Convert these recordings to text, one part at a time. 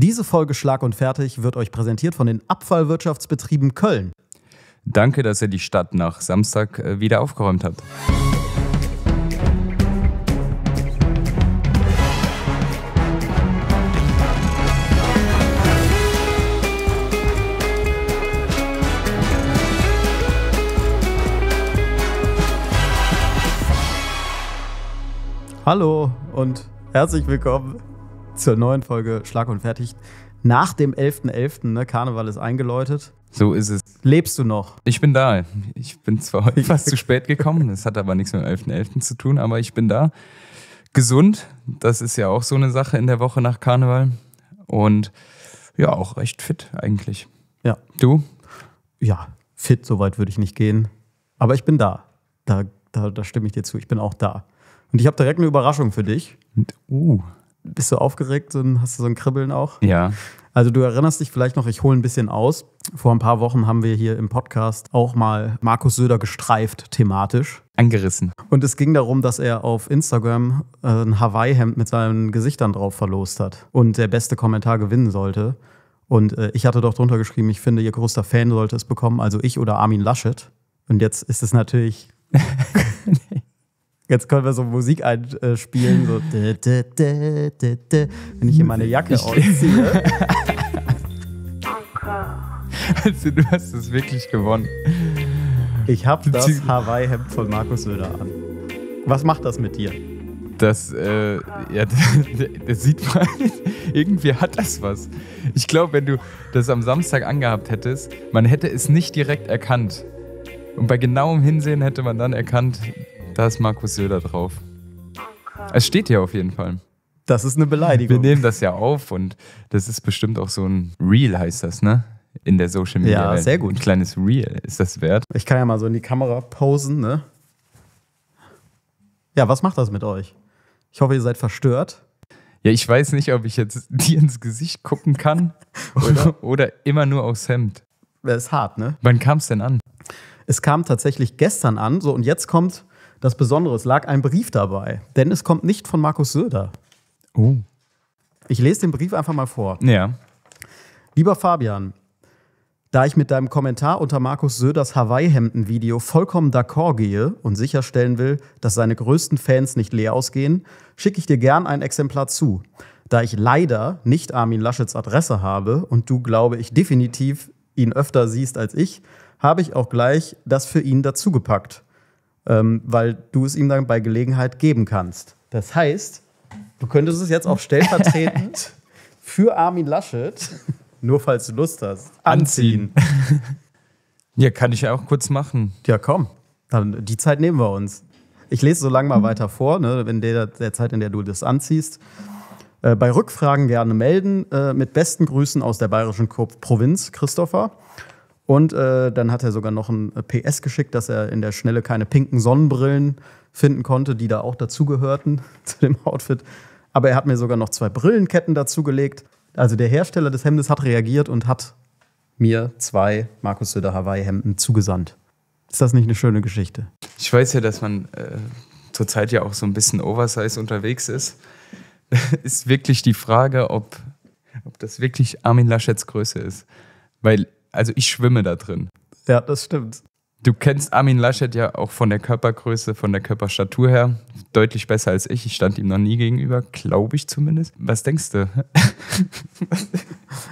Diese Folge Schlag und Fertig wird euch präsentiert von den Abfallwirtschaftsbetrieben Köln. Danke, dass ihr die Stadt nach Samstag äh, wieder aufgeräumt habt. Hallo und herzlich willkommen zur neuen Folge Schlag und Fertig. Nach dem 11.11., .11., ne? Karneval ist eingeläutet. So ist es. Lebst du noch? Ich bin da. Ich bin zwar heute fast zu spät gekommen, das hat aber nichts mit dem 11.11. .11. zu tun, aber ich bin da. Gesund, das ist ja auch so eine Sache in der Woche nach Karneval. Und ja, auch recht fit eigentlich. Ja. Du? Ja, fit, soweit würde ich nicht gehen. Aber ich bin da. Da, da. da stimme ich dir zu. Ich bin auch da. Und ich habe direkt eine Überraschung für dich. Uh bist du aufgeregt und hast du so ein Kribbeln auch? Ja. Also du erinnerst dich vielleicht noch, ich hole ein bisschen aus. Vor ein paar Wochen haben wir hier im Podcast auch mal Markus Söder gestreift thematisch. Angerissen. Und es ging darum, dass er auf Instagram äh, ein Hawaii-Hemd mit seinen Gesichtern drauf verlost hat und der beste Kommentar gewinnen sollte. Und äh, ich hatte doch drunter geschrieben, ich finde, ihr größter Fan sollte es bekommen, also ich oder Armin Laschet. Und jetzt ist es natürlich Jetzt können wir so Musik einspielen, so wenn ich hier meine Jacke ausziehe. Also du hast es wirklich gewonnen. Ich habe das Hawaii-Hemd von Markus Söder an. Was macht das mit dir? Das, äh, ja, das, sieht man, irgendwie hat das was. Ich glaube, wenn du das am Samstag angehabt hättest, man hätte es nicht direkt erkannt. Und bei genauem Hinsehen hätte man dann erkannt, da ist Markus Söder drauf. Okay. Es steht hier auf jeden Fall. Das ist eine Beleidigung. Wir nehmen das ja auf und das ist bestimmt auch so ein Reel heißt das, ne? In der Social Media. Ja, sehr gut. Ein kleines Reel ist das wert. Ich kann ja mal so in die Kamera posen, ne? Ja, was macht das mit euch? Ich hoffe, ihr seid verstört. Ja, ich weiß nicht, ob ich jetzt dir ins Gesicht gucken kann oder? oder immer nur aufs Hemd. Das ist hart, ne? Wann kam es denn an? Es kam tatsächlich gestern an, so und jetzt kommt das Besondere, es lag ein Brief dabei, denn es kommt nicht von Markus Söder. Oh. Ich lese den Brief einfach mal vor. Ja. Lieber Fabian, da ich mit deinem Kommentar unter Markus Söders Hawaii-Hemden-Video vollkommen d'accord gehe und sicherstellen will, dass seine größten Fans nicht leer ausgehen, schicke ich dir gern ein Exemplar zu. Da ich leider nicht Armin Laschets Adresse habe und du, glaube ich, definitiv ihn öfter siehst als ich, habe ich auch gleich das für ihn dazugepackt ähm, weil du es ihm dann bei Gelegenheit geben kannst. Das heißt, du könntest es jetzt auch stellvertretend für Armin Laschet, nur falls du Lust hast, anziehen. ja, kann ich ja auch kurz machen. Ja, komm. Dann, die Zeit nehmen wir uns. Ich lese so lange mal hm. weiter vor, ne, in der, der Zeit, in der du das anziehst. Äh, bei Rückfragen gerne melden. Äh, mit besten Grüßen aus der bayerischen Provinz, Christopher. Und äh, dann hat er sogar noch ein äh, PS geschickt, dass er in der Schnelle keine pinken Sonnenbrillen finden konnte, die da auch dazugehörten zu dem Outfit. Aber er hat mir sogar noch zwei Brillenketten dazugelegt. Also der Hersteller des Hemdes hat reagiert und hat mir zwei Markus Söder Hawaii-Hemden zugesandt. Ist das nicht eine schöne Geschichte? Ich weiß ja, dass man äh, zurzeit ja auch so ein bisschen Oversize unterwegs ist. ist wirklich die Frage, ob, ob das wirklich Armin Laschets Größe ist. Weil also ich schwimme da drin. Ja, das stimmt. Du kennst Armin Laschet ja auch von der Körpergröße, von der Körperstatur her deutlich besser als ich. Ich stand ihm noch nie gegenüber, glaube ich zumindest. Was denkst du?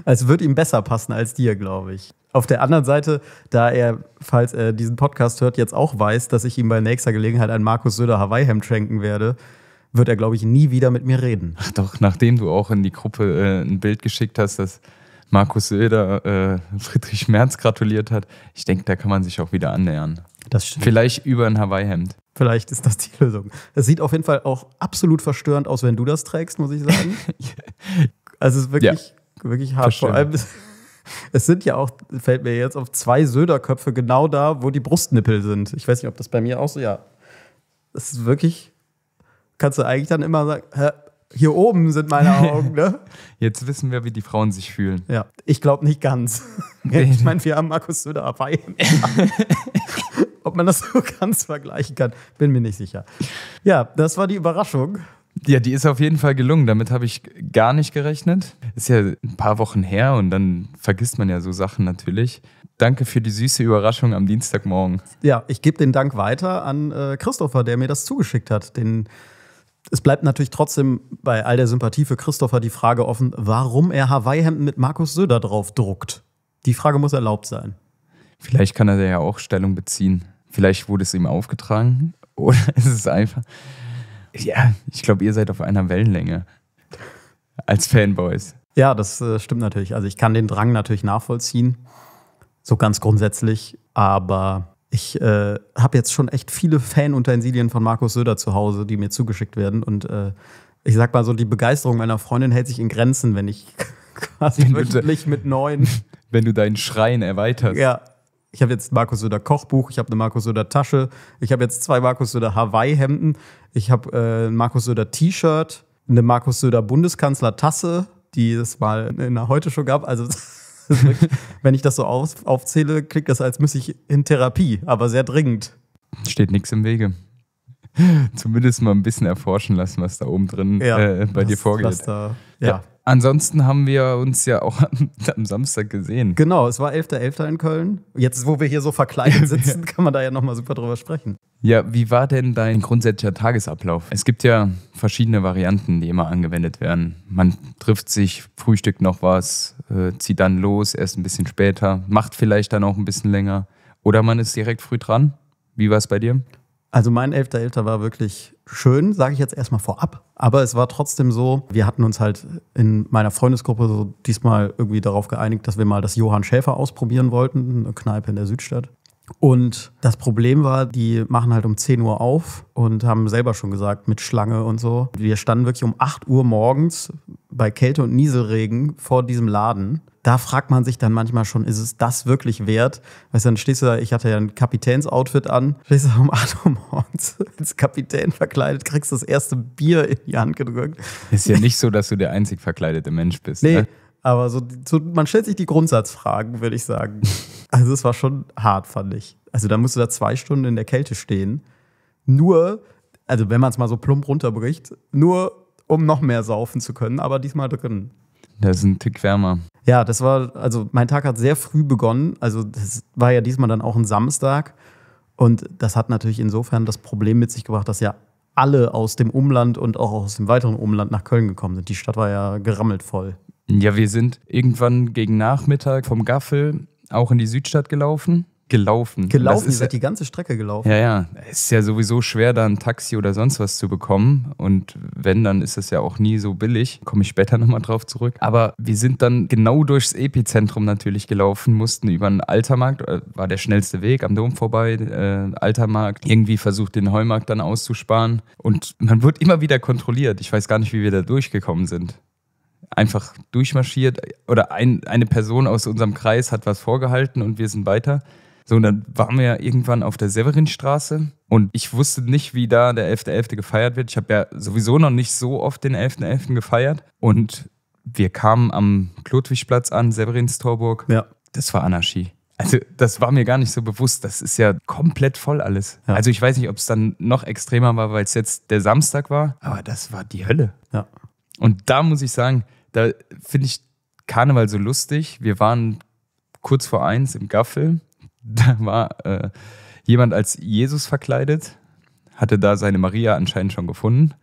es wird ihm besser passen als dir, glaube ich. Auf der anderen Seite, da er, falls er diesen Podcast hört, jetzt auch weiß, dass ich ihm bei nächster Gelegenheit ein Markus Söder Hawaii-Hemd schenken werde, wird er, glaube ich, nie wieder mit mir reden. Ach doch, nachdem du auch in die Gruppe äh, ein Bild geschickt hast, dass Markus Söder äh, Friedrich Merz gratuliert hat. Ich denke, da kann man sich auch wieder annähern. Das stimmt. Vielleicht über ein Hawaii-Hemd. Vielleicht ist das die Lösung. Es sieht auf jeden Fall auch absolut verstörend aus, wenn du das trägst, muss ich sagen. also es ist wirklich, ja. wirklich hart. Vor allem, es sind ja auch, fällt mir jetzt auf, zwei Söder-Köpfe genau da, wo die Brustnippel sind. Ich weiß nicht, ob das bei mir auch so, ja. Es ist wirklich, kannst du eigentlich dann immer sagen, hä, hier oben sind meine Augen, ne? Jetzt wissen wir, wie die Frauen sich fühlen. Ja, ich glaube nicht ganz. ich meine, wir haben Markus Söder dabei. Ob man das so ganz vergleichen kann, bin mir nicht sicher. Ja, das war die Überraschung. Ja, die ist auf jeden Fall gelungen. Damit habe ich gar nicht gerechnet. Ist ja ein paar Wochen her und dann vergisst man ja so Sachen natürlich. Danke für die süße Überraschung am Dienstagmorgen. Ja, ich gebe den Dank weiter an äh, Christopher, der mir das zugeschickt hat, den es bleibt natürlich trotzdem bei all der Sympathie für Christopher die Frage offen, warum er Hawaii-Hemden mit Markus Söder drauf druckt. Die Frage muss erlaubt sein. Vielleicht kann er ja auch Stellung beziehen. Vielleicht wurde es ihm aufgetragen oder ist es einfach. Ja, ich glaube, ihr seid auf einer Wellenlänge als Fanboys. Ja, das äh, stimmt natürlich. Also ich kann den Drang natürlich nachvollziehen, so ganz grundsätzlich. Aber ich äh, habe jetzt schon echt viele fan Fanutensilien von Markus Söder zu Hause, die mir zugeschickt werden. Und äh, ich sag mal so, die Begeisterung meiner Freundin hält sich in Grenzen, wenn ich quasi wenn wöchentlich mit neuen. Wenn du deinen Schrein erweiterst. Ja. Ich habe jetzt Markus Söder Kochbuch, ich habe eine Markus Söder Tasche, ich habe jetzt zwei Markus Söder Hawaii Hemden, ich habe äh, ein Markus Söder T-Shirt, eine Markus Söder Bundeskanzler Tasse, die es mal in der Heute schon gab. Also wenn ich das so auf, aufzähle, klingt das, als müsste ich in Therapie, aber sehr dringend. Steht nichts im Wege. Zumindest mal ein bisschen erforschen lassen, was da oben drin ja, äh, bei das, dir vorgeht. Da, ja. ja. Ansonsten haben wir uns ja auch am, Samstag gesehen. Genau, es war 11.11. .11. in Köln. Jetzt, wo wir hier so verkleidet sitzen, kann man da ja nochmal super drüber sprechen. Ja, wie war denn dein grundsätzlicher Tagesablauf? Es gibt ja verschiedene Varianten, die immer angewendet werden. Man trifft sich, frühstückt noch was, äh, zieht dann los, erst ein bisschen später, macht vielleicht dann auch ein bisschen länger. Oder man ist direkt früh dran. Wie war es bei dir? Also mein 11.11. .11. war wirklich schön, sage ich jetzt erstmal vorab. Aber es war trotzdem so, wir hatten uns halt in meiner Freundesgruppe so diesmal irgendwie darauf geeinigt, dass wir mal das Johann Schäfer ausprobieren wollten, eine Kneipe in der Südstadt. Und das Problem war, die machen halt um 10 Uhr auf und haben selber schon gesagt, mit Schlange und so. Wir standen wirklich um 8 Uhr morgens bei Kälte und Nieselregen vor diesem Laden. Da fragt man sich dann manchmal schon, ist es das wirklich wert? Weißt du, dann stehst du da, ich hatte ja ein Kapitänsoutfit an, stehst du da um 8 Uhr morgens als Kapitän verkleidet, kriegst das erste Bier in die Hand gedrückt. Ist ja nicht so, dass du der einzig verkleidete Mensch bist. Nee, ne? Aber so, so, man stellt sich die Grundsatzfragen, würde ich sagen. Also es war schon hart, fand ich. Also da musst du da zwei Stunden in der Kälte stehen. Nur, also wenn man es mal so plump runterbricht, nur um noch mehr saufen zu können, aber diesmal drin. Das ist ein Tick wärmer. Ja, das war, also mein Tag hat sehr früh begonnen. Also das war ja diesmal dann auch ein Samstag. Und das hat natürlich insofern das Problem mit sich gebracht, dass ja alle aus dem Umland und auch aus dem weiteren Umland nach Köln gekommen sind. Die Stadt war ja gerammelt voll. Ja, wir sind irgendwann gegen Nachmittag vom Gaffel auch in die Südstadt gelaufen. Gelaufen. Gelaufen, ihr seid ja, die ganze Strecke gelaufen. Ja, ja. Es ist ja sowieso schwer, da ein Taxi oder sonst was zu bekommen. Und wenn, dann ist es ja auch nie so billig. Komme ich später nochmal drauf zurück. Aber wir sind dann genau durchs Epizentrum natürlich gelaufen, mussten über einen Altermarkt, äh, war der schnellste Weg, am Dom vorbei, äh, Altermarkt, irgendwie versucht, den Heumarkt dann auszusparen. Und man wird immer wieder kontrolliert. Ich weiß gar nicht, wie wir da durchgekommen sind einfach durchmarschiert oder ein, eine Person aus unserem Kreis hat was vorgehalten und wir sind weiter. So, und dann waren wir ja irgendwann auf der Severinstraße und ich wusste nicht, wie da der 11.11. .11. gefeiert wird. Ich habe ja sowieso noch nicht so oft den 11.11. .11. gefeiert und wir kamen am Klotwigplatz an, Severinstorburg. Ja. Das war Anarchie. Also, das war mir gar nicht so bewusst. Das ist ja komplett voll alles. Ja. Also, ich weiß nicht, ob es dann noch extremer war, weil es jetzt der Samstag war, aber das war die Hölle. Ja. Und da muss ich sagen, da finde ich Karneval so lustig. Wir waren kurz vor eins im Gaffel. Da war äh, jemand als Jesus verkleidet, hatte da seine Maria anscheinend schon gefunden.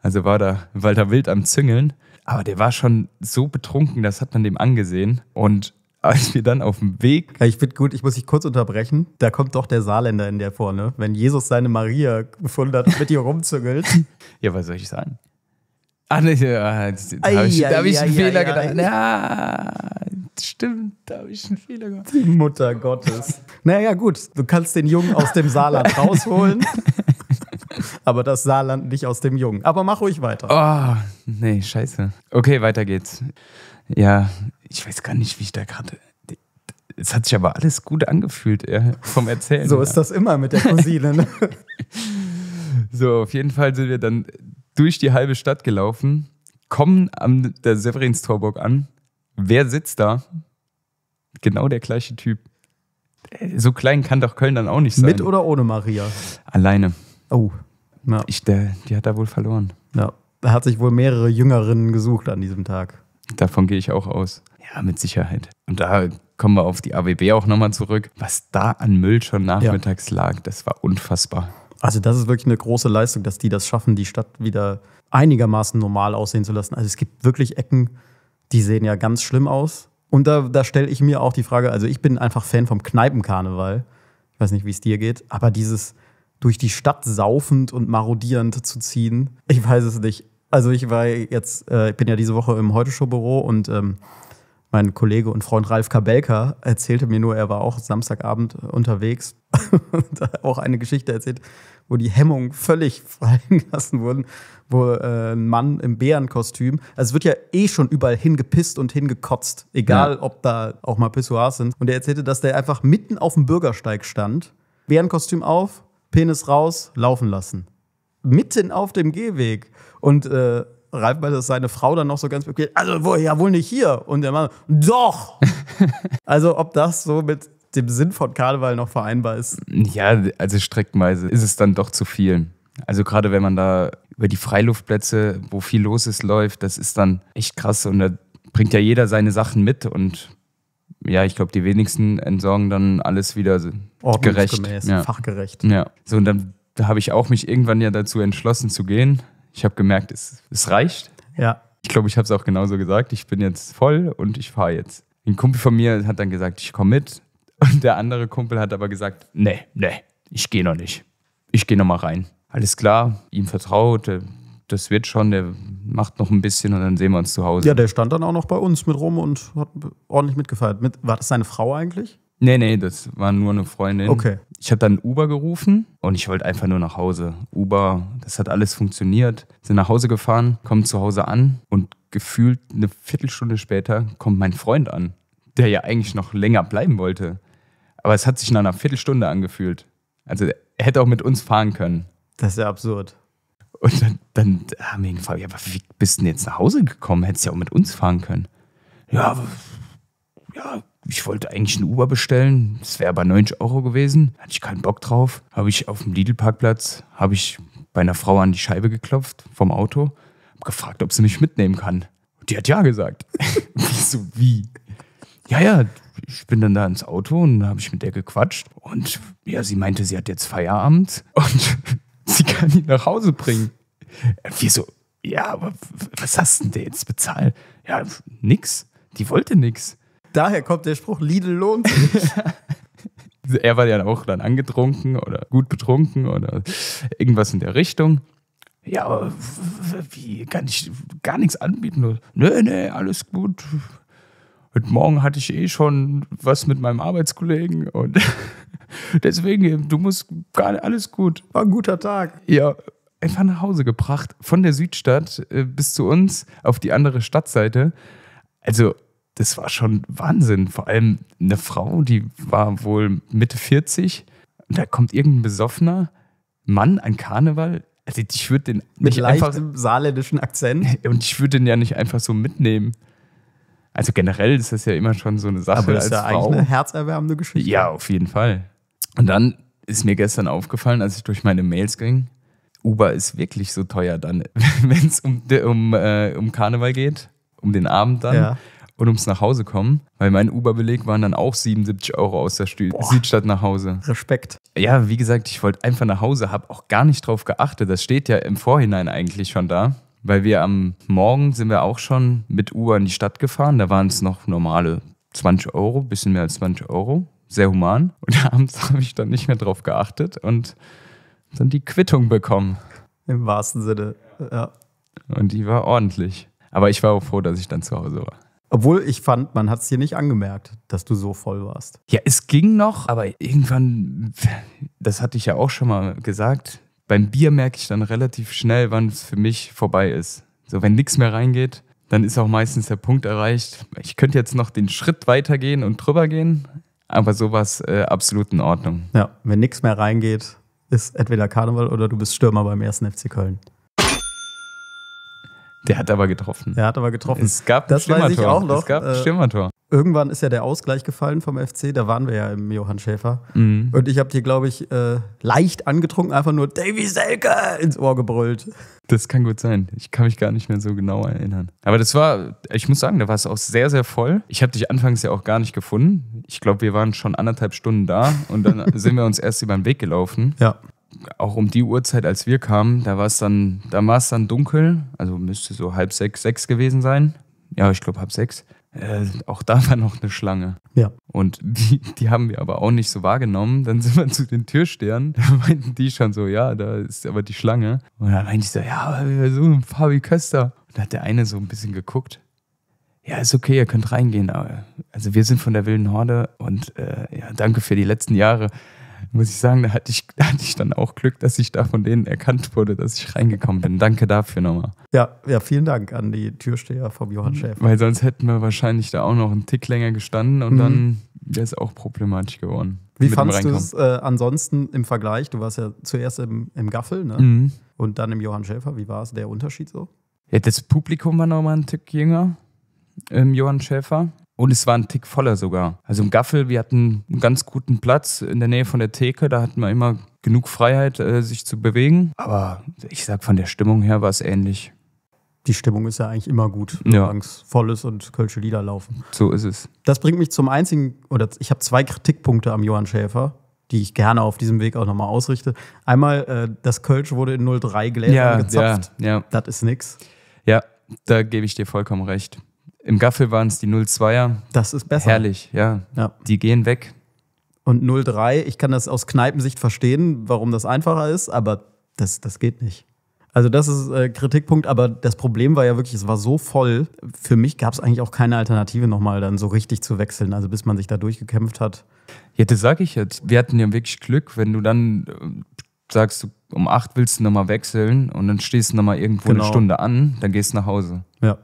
Also war da Walter Wild am Züngeln. Aber der war schon so betrunken, das hat man dem angesehen. Und als wir dann auf dem Weg. Ich finde gut, ich muss dich kurz unterbrechen. Da kommt doch der Saarländer in der vorne. Wenn Jesus seine Maria gefunden hat und mit ihr rumzüngelt. ja, was soll ich sagen? Ah, nee, da habe ich, da hab ich einen Fehler gedacht. Ja, stimmt, da habe ich einen Fehler gemacht. Die Mutter Gottes. Naja, gut, du kannst den Jungen aus dem Saarland rausholen. aber das Saarland nicht aus dem Jungen. Aber mach ruhig weiter. Oh, nee, scheiße. Okay, weiter geht's. Ja, ich weiß gar nicht, wie ich da gerade. Es hat sich aber alles gut angefühlt ja, vom Erzählen. So ist das immer mit der Cousine. Ne? so, auf jeden Fall sind wir dann durch die halbe Stadt gelaufen, kommen an der Severinstorburg an. Wer sitzt da? Genau der gleiche Typ. So klein kann doch Köln dann auch nicht sein. Mit oder ohne Maria? Alleine. Oh. Ja. Ich, der, die hat er wohl verloren. Ja. Da hat sich wohl mehrere Jüngerinnen gesucht an diesem Tag. Davon gehe ich auch aus. Ja, mit Sicherheit. Und da kommen wir auf die AWB auch nochmal zurück. Was da an Müll schon nachmittags ja. lag, das war unfassbar. Also das ist wirklich eine große Leistung, dass die das schaffen, die Stadt wieder einigermaßen normal aussehen zu lassen. Also es gibt wirklich Ecken, die sehen ja ganz schlimm aus. Und da, da stelle ich mir auch die Frage, also ich bin einfach Fan vom Kneipenkarneval. Ich weiß nicht, wie es dir geht, aber dieses durch die Stadt saufend und marodierend zu ziehen, ich weiß es nicht. Also ich war jetzt, äh, ich bin ja diese Woche im Heute-Show-Büro und ähm, mein Kollege und Freund Ralf Kabelka erzählte mir nur, er war auch Samstagabend unterwegs und auch eine Geschichte erzählt, wo die Hemmungen völlig freigelassen wurden, wo äh, ein Mann im Bärenkostüm, also es wird ja eh schon überall hingepisst und hingekotzt, egal ja. ob da auch mal Pissoirs sind. Und er erzählte, dass der einfach mitten auf dem Bürgersteig stand, Bärenkostüm auf, Penis raus, laufen lassen. Mitten auf dem Gehweg. Und äh, Ralf meinte, dass seine Frau dann noch so ganz bequem, also wohl, ja wohl nicht hier. Und der Mann, doch! also ob das so mit dem Sinn von Karneval noch vereinbar ist. Ja, also streckenweise ist es dann doch zu viel. Also gerade wenn man da über die Freiluftplätze, wo viel los ist, läuft, das ist dann echt krass und da bringt ja jeder seine Sachen mit und ja, ich glaube, die wenigsten entsorgen dann alles wieder gerecht. Ja. fachgerecht. Ja. So, und dann habe ich auch mich irgendwann ja dazu entschlossen zu gehen. Ich habe gemerkt, es, es reicht. Ja. Ich glaube, ich habe es auch genauso gesagt. Ich bin jetzt voll und ich fahre jetzt. Ein Kumpel von mir hat dann gesagt, ich komme mit. Und der andere Kumpel hat aber gesagt, nee, nee, ich gehe noch nicht. Ich gehe noch mal rein. Alles klar, ihm vertraut, äh, das wird schon, der macht noch ein bisschen und dann sehen wir uns zu Hause. Ja, der stand dann auch noch bei uns mit rum und hat ordentlich mitgefeiert. Mit, war das seine Frau eigentlich? Nee, nee, das war nur eine Freundin. Okay. Ich habe dann Uber gerufen und ich wollte einfach nur nach Hause. Uber, das hat alles funktioniert. Sind nach Hause gefahren, kommen zu Hause an und gefühlt eine Viertelstunde später kommt mein Freund an, der ja eigentlich noch länger bleiben wollte. Aber es hat sich nach einer Viertelstunde angefühlt. Also er hätte auch mit uns fahren können. Das ist ja absurd. Und dann, dann haben ah, wir ihn gefragt, ja, aber wie bist du denn jetzt nach Hause gekommen? Hättest du ja auch mit uns fahren können. Ja, ja, ich wollte eigentlich einen Uber bestellen. Das wäre aber 90 Euro gewesen. Hatte ich keinen Bock drauf. Habe ich auf dem Lidl-Parkplatz, habe ich bei einer Frau an die Scheibe geklopft vom Auto. Habe gefragt, ob sie mich mitnehmen kann. Und die hat ja gesagt. ich so, wie? Ja, ja, ich bin dann da ins Auto und da habe ich mit der gequatscht. Und ja, sie meinte, sie hat jetzt Feierabend und sie kann ihn nach Hause bringen. Äh, Wir so, ja, aber was hast denn der jetzt bezahlt? Ja, nix. Die wollte nix. Daher kommt der Spruch, Lidl lohnt sich. er war ja auch dann angetrunken oder gut betrunken oder irgendwas in der Richtung. Ja, aber wie kann ich gar nichts anbieten? Nö, nee, nee, alles gut. Heute Morgen hatte ich eh schon was mit meinem Arbeitskollegen und deswegen, du musst gar nicht, alles gut. War ein guter Tag. Ja, einfach nach Hause gebracht, von der Südstadt äh, bis zu uns auf die andere Stadtseite. Also, das war schon Wahnsinn. Vor allem eine Frau, die war wohl Mitte 40 und da kommt irgendein besoffener Mann an Karneval. Also, ich würde den mit nicht einfach, saarländischen Akzent. Und ich würde den ja nicht einfach so mitnehmen. Also generell ist das ja immer schon so eine Sache. Aber das ist ja eigentlich eine herzerwärmende Geschichte. Ja, auf jeden Fall. Und dann ist mir gestern aufgefallen, als ich durch meine Mails ging, Uber ist wirklich so teuer dann, wenn es um, um, äh, um Karneval geht, um den Abend dann. Ja und ums Nachhause kommen, weil mein Uber-Beleg waren dann auch 77 Euro aus der Stü Boah, Südstadt nach Hause. Respekt. Ja, wie gesagt, ich wollte einfach nach Hause, habe auch gar nicht drauf geachtet. Das steht ja im Vorhinein eigentlich schon da weil wir am Morgen sind wir auch schon mit Uber in die Stadt gefahren. Da waren es noch normale 20 Euro, bisschen mehr als 20 Euro. Sehr human. Und abends habe ich dann nicht mehr drauf geachtet und dann die Quittung bekommen. Im wahrsten Sinne, ja. Und die war ordentlich. Aber ich war auch froh, dass ich dann zu Hause war. Obwohl ich fand, man hat es dir nicht angemerkt, dass du so voll warst. Ja, es ging noch, aber irgendwann, das hatte ich ja auch schon mal gesagt, beim Bier merke ich dann relativ schnell, wann es für mich vorbei ist. So, wenn nichts mehr reingeht, dann ist auch meistens der Punkt erreicht. Ich könnte jetzt noch den Schritt weitergehen und drüber gehen, aber sowas äh, absolut in Ordnung. Ja, wenn nichts mehr reingeht, ist entweder Karneval oder du bist Stürmer beim ersten FC Köln. Der hat aber getroffen. Der hat aber getroffen. Es gab das ein Weiß ich auch noch. Es gab ein Äh, irgendwann ist ja der Ausgleich gefallen vom FC. Da waren wir ja im Johann Schäfer. Mhm. Und ich habe dir, glaube ich, äh, leicht angetrunken einfach nur Davy Selke ins Ohr gebrüllt. Das kann gut sein. Ich kann mich gar nicht mehr so genau erinnern. Aber das war, ich muss sagen, da war es auch sehr, sehr voll. Ich habe dich anfangs ja auch gar nicht gefunden. Ich glaube, wir waren schon anderthalb Stunden da und dann sind wir uns erst über den Weg gelaufen. Ja auch um die Uhrzeit, als wir kamen, da war es dann, da war es dann dunkel, also müsste so halb sechs, sechs gewesen sein. Ja, ich glaube halb sechs. Äh, auch da war noch eine Schlange. Ja. Und die, die, haben wir aber auch nicht so wahrgenommen. Dann sind wir zu den Türstern. Da meinten die schon so, ja, da ist aber die Schlange. Und dann meinte ich so, ja, aber wir suchen Fabi Köster. Und da hat der eine so ein bisschen geguckt. Ja, ist okay, ihr könnt reingehen. Aber, also wir sind von der Wilden Horde und äh, ja, danke für die letzten Jahre muss ich sagen, da hatte ich, da hatte ich dann auch Glück, dass ich da von denen erkannt wurde, dass ich reingekommen bin. Danke dafür nochmal. Ja, ja, vielen Dank an die Türsteher vom Johann mhm. Schäfer. Weil sonst hätten wir wahrscheinlich da auch noch einen Tick länger gestanden und mhm. dann wäre es auch problematisch geworden. Wie fandest du es äh, ansonsten im Vergleich? Du warst ja zuerst im, im Gaffel ne? Mhm. und dann im Johann Schäfer. Wie war es der Unterschied so? Ja, das Publikum war nochmal ein Tick jünger im ähm, Johann Schäfer. Und es war ein Tick voller sogar. Also im Gaffel, wir hatten einen ganz guten Platz in der Nähe von der Theke. Da hatten wir immer genug Freiheit, äh, sich zu bewegen. Aber ich sag, von der Stimmung her war es ähnlich. Die Stimmung ist ja eigentlich immer gut, wenn ja. Angst voll ist und Kölsche Lieder laufen. So ist es. Das bringt mich zum einzigen, oder ich habe zwei Kritikpunkte am Johann Schäfer die ich gerne auf diesem Weg auch nochmal ausrichte. Einmal, äh, das Kölsch wurde in 03 Gläsern ja, gezapft. Ja, ja. Das ist nix. Ja, da gebe ich dir vollkommen recht. Im Gaffel waren es die 0 2 er Das ist besser. Herrlich, ja. ja. Die gehen weg. Und 0-3, ich kann das aus Kneipensicht verstehen, warum das einfacher ist, aber das, das geht nicht. Also das ist äh, Kritikpunkt, aber das Problem war ja wirklich, es war so voll. Für mich gab es eigentlich auch keine Alternative nochmal dann so richtig zu wechseln, also bis man sich da durchgekämpft hat. Ja, das sage ich jetzt. Wir hatten ja wirklich Glück, wenn du dann äh, sagst, du, um acht willst du nochmal wechseln und dann stehst du nochmal irgendwo genau. eine Stunde an, dann gehst du nach Hause. Ja.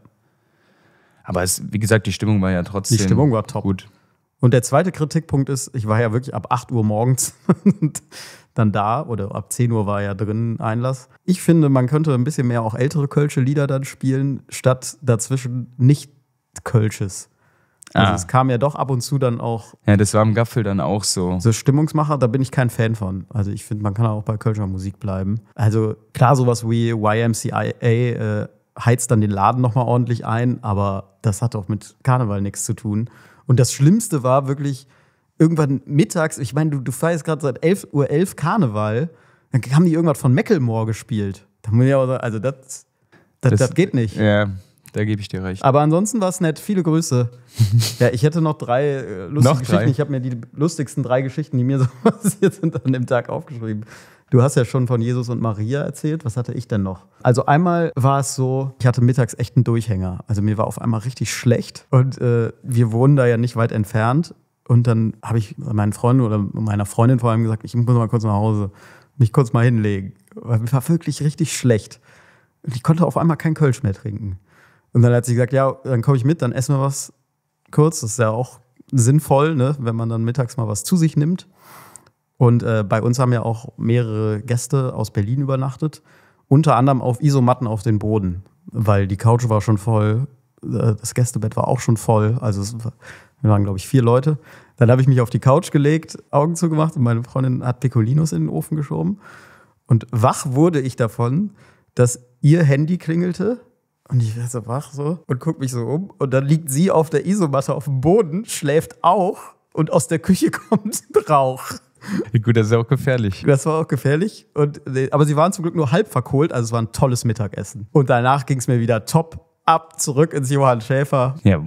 Aber es, wie gesagt, die Stimmung war ja trotzdem. Die Stimmung war top. Gut. Und der zweite Kritikpunkt ist, ich war ja wirklich ab 8 Uhr morgens dann da oder ab 10 Uhr war ja drin Einlass. Ich finde, man könnte ein bisschen mehr auch ältere Kölsche Lieder dann spielen, statt dazwischen nicht Kölsches. Also ah. es kam ja doch ab und zu dann auch. Ja, das war im Gaffel dann auch so. So Stimmungsmacher, da bin ich kein Fan von. Also ich finde, man kann auch bei Kölscher Musik bleiben. Also klar, sowas wie YMCIA. äh, heizt dann den Laden nochmal ordentlich ein, aber das hat auch mit Karneval nichts zu tun. Und das Schlimmste war wirklich irgendwann mittags, ich meine, du, du feierst gerade seit 11.11 Uhr Karneval, dann haben die irgendwas von Mecklemore gespielt. Da muss ich aber sagen, also das, das, das, das geht nicht. Ja, da gebe ich dir recht. Aber ansonsten war es nett. Viele Grüße. ja, ich hätte noch drei äh, lustige noch Geschichten. Drei. Ich habe mir die lustigsten drei Geschichten, die mir so passiert sind, an dem Tag aufgeschrieben. Du hast ja schon von Jesus und Maria erzählt. Was hatte ich denn noch? Also einmal war es so, ich hatte mittags echt einen Durchhänger. Also mir war auf einmal richtig schlecht und äh, wir wohnen da ja nicht weit entfernt. Und dann habe ich meinen Freunden oder meiner Freundin vor allem gesagt, ich muss mal kurz nach Hause, mich kurz mal hinlegen. Weil mir war wirklich richtig schlecht. Und ich konnte auf einmal kein Kölsch mehr trinken. Und dann hat sie gesagt, ja, dann komme ich mit, dann essen wir was kurz. Das ist ja auch sinnvoll, ne? wenn man dann mittags mal was zu sich nimmt. Und äh, bei uns haben ja auch mehrere Gäste aus Berlin übernachtet, unter anderem auf Isomatten auf den Boden, weil die Couch war schon voll, äh, das Gästebett war auch schon voll, also es waren, glaube ich, vier Leute. Dann habe ich mich auf die Couch gelegt, Augen zugemacht und meine Freundin hat Piccolinos in den Ofen geschoben. Und wach wurde ich davon, dass ihr Handy klingelte und ich werde so wach so und guck mich so um. Und dann liegt sie auf der Isomatte auf dem Boden, schläft auch und aus der Küche kommt Rauch. Gut, das ist ja auch gefährlich. Das war auch gefährlich. Und, aber sie waren zum Glück nur halb verkohlt, also es war ein tolles Mittagessen. Und danach ging es mir wieder top ab, zurück ins Johann Schäfer. Ja,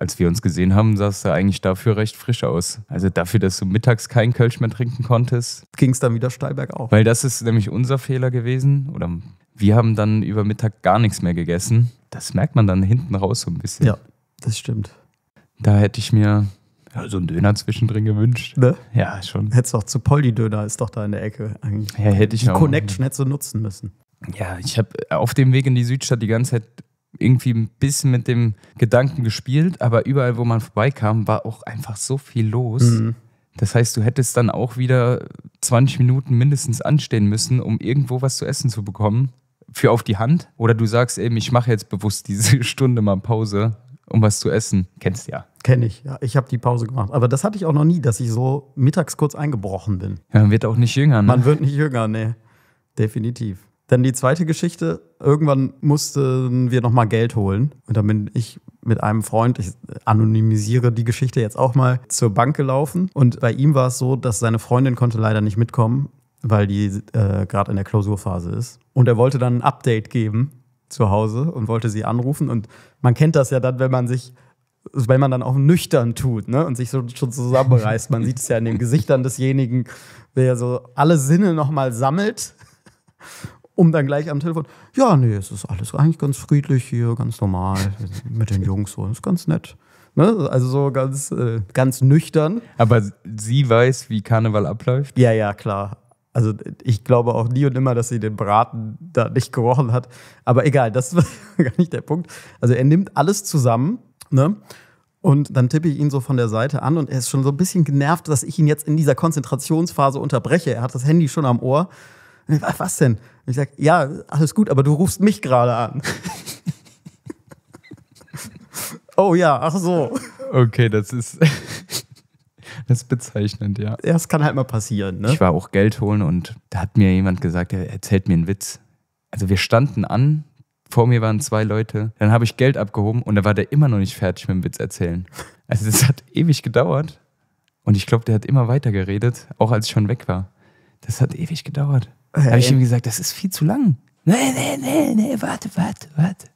als wir uns gesehen haben, sah es da eigentlich dafür recht frisch aus. Also dafür, dass du mittags keinen Kölsch mehr trinken konntest. Ging es dann wieder steil bergauf. Weil das ist nämlich unser Fehler gewesen. Oder wir haben dann über Mittag gar nichts mehr gegessen. Das merkt man dann hinten raus so ein bisschen. Ja, das stimmt. Da hätte ich mir ja, so einen Döner zwischendrin gewünscht. Ne? Ja, schon. Hättest du auch zu Poldi-Döner, ist doch da in der Ecke. Eigentlich. Ja, hätte ich Die auch. Connection hättest du nutzen müssen. Ja, ich habe auf dem Weg in die Südstadt die ganze Zeit irgendwie ein bisschen mit dem Gedanken gespielt, aber überall, wo man vorbeikam, war auch einfach so viel los. Mhm. Das heißt, du hättest dann auch wieder 20 Minuten mindestens anstehen müssen, um irgendwo was zu essen zu bekommen. Für auf die Hand. Oder du sagst eben, ich mache jetzt bewusst diese Stunde mal Pause, um was zu essen. Kennst du ja. Kenne ich, ja. Ich habe die Pause gemacht. Aber das hatte ich auch noch nie, dass ich so mittags kurz eingebrochen bin. Ja, man wird auch nicht jünger, ne? Man wird nicht jünger, ne. Definitiv. Dann die zweite Geschichte. Irgendwann mussten wir nochmal Geld holen. Und dann bin ich mit einem Freund, ich anonymisiere die Geschichte jetzt auch mal, zur Bank gelaufen. Und bei ihm war es so, dass seine Freundin konnte leider nicht mitkommen, weil die äh, gerade in der Klausurphase ist. Und er wollte dann ein Update geben zu Hause und wollte sie anrufen. Und man kennt das ja dann, wenn man sich wenn man dann auch nüchtern tut ne? und sich so schon zusammenreißt. Man sieht es ja in den Gesichtern desjenigen, der so alle Sinne nochmal sammelt, um dann gleich am Telefon, ja, nee, es ist alles eigentlich ganz friedlich hier, ganz normal, mit den Jungs so, ist ganz nett. Ne? Also so ganz, äh, ganz nüchtern. Aber sie weiß, wie Karneval abläuft? Ja, ja, klar also ich glaube auch nie und immer, dass sie den Braten da nicht gerochen hat. Aber egal, das war gar nicht der Punkt. Also er nimmt alles zusammen, ne? Und dann tippe ich ihn so von der Seite an und er ist schon so ein bisschen genervt, dass ich ihn jetzt in dieser Konzentrationsphase unterbreche. Er hat das Handy schon am Ohr. Was denn? Und ich sage, ja, alles gut, aber du rufst mich gerade an. oh ja, ach so. Okay, das ist. ist bezeichnend, ja. Ja, es kann halt mal passieren, ne? Ich war auch Geld holen und da hat mir jemand gesagt, er erzählt mir einen Witz. Also wir standen an, vor mir waren zwei Leute, dann habe ich Geld abgehoben und da war der immer noch nicht fertig mit dem Witz erzählen. Also das hat ewig gedauert und ich glaube, der hat immer weiter geredet, auch als ich schon weg war. Das hat ewig gedauert. Da Habe ich ihm gesagt, das ist viel zu lang. Nee, nee, nee, nee, warte, warte, warte.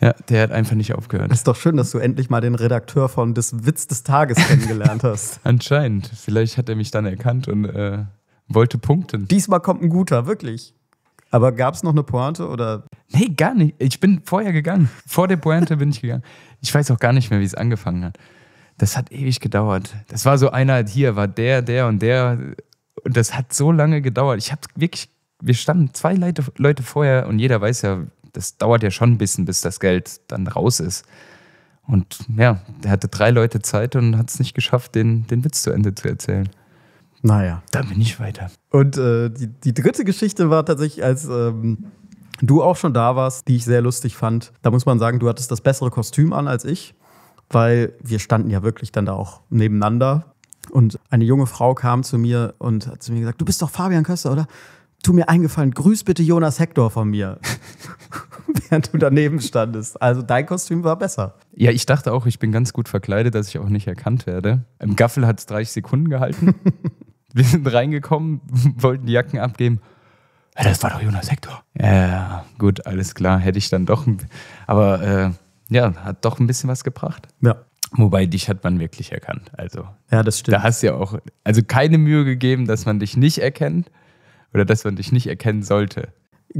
Ja, der hat einfach nicht aufgehört. Ist doch schön, dass du endlich mal den Redakteur von des Witz des Tages kennengelernt hast. Anscheinend. Vielleicht hat er mich dann erkannt und äh, wollte punkten. Diesmal kommt ein guter, wirklich. Aber gab es noch eine Pointe oder? Nee, gar nicht. Ich bin vorher gegangen. Vor der Pointe bin ich gegangen. Ich weiß auch gar nicht mehr, wie es angefangen hat. Das hat ewig gedauert. Das war so einer, hier war der, der und der. Und das hat so lange gedauert. Ich habe wirklich, wir standen zwei Leute, Leute vorher und jeder weiß ja, das dauert ja schon ein bisschen, bis das Geld dann raus ist. Und ja, er hatte drei Leute Zeit und hat es nicht geschafft, den, den Witz zu Ende zu erzählen. Naja. Da bin ich weiter. Und äh, die, die dritte Geschichte war tatsächlich, als ähm, du auch schon da warst, die ich sehr lustig fand. Da muss man sagen, du hattest das bessere Kostüm an als ich, weil wir standen ja wirklich dann da auch nebeneinander. Und eine junge Frau kam zu mir und hat zu mir gesagt, du bist doch Fabian Köster, oder? tu mir eingefallen, grüß bitte Jonas Hector von mir. Während du daneben standest. Also dein Kostüm war besser. Ja, ich dachte auch, ich bin ganz gut verkleidet, dass ich auch nicht erkannt werde. Im Gaffel hat es 30 Sekunden gehalten. Wir sind reingekommen, wollten die Jacken abgeben. Ja, das war doch Jonas Hector. Ja, gut, alles klar, hätte ich dann doch. Aber äh, ja, hat doch ein bisschen was gebracht. Ja. Wobei dich hat man wirklich erkannt. Also, ja, das stimmt. Da hast du ja auch also keine Mühe gegeben, dass man dich nicht erkennt oder dass man dich nicht erkennen sollte.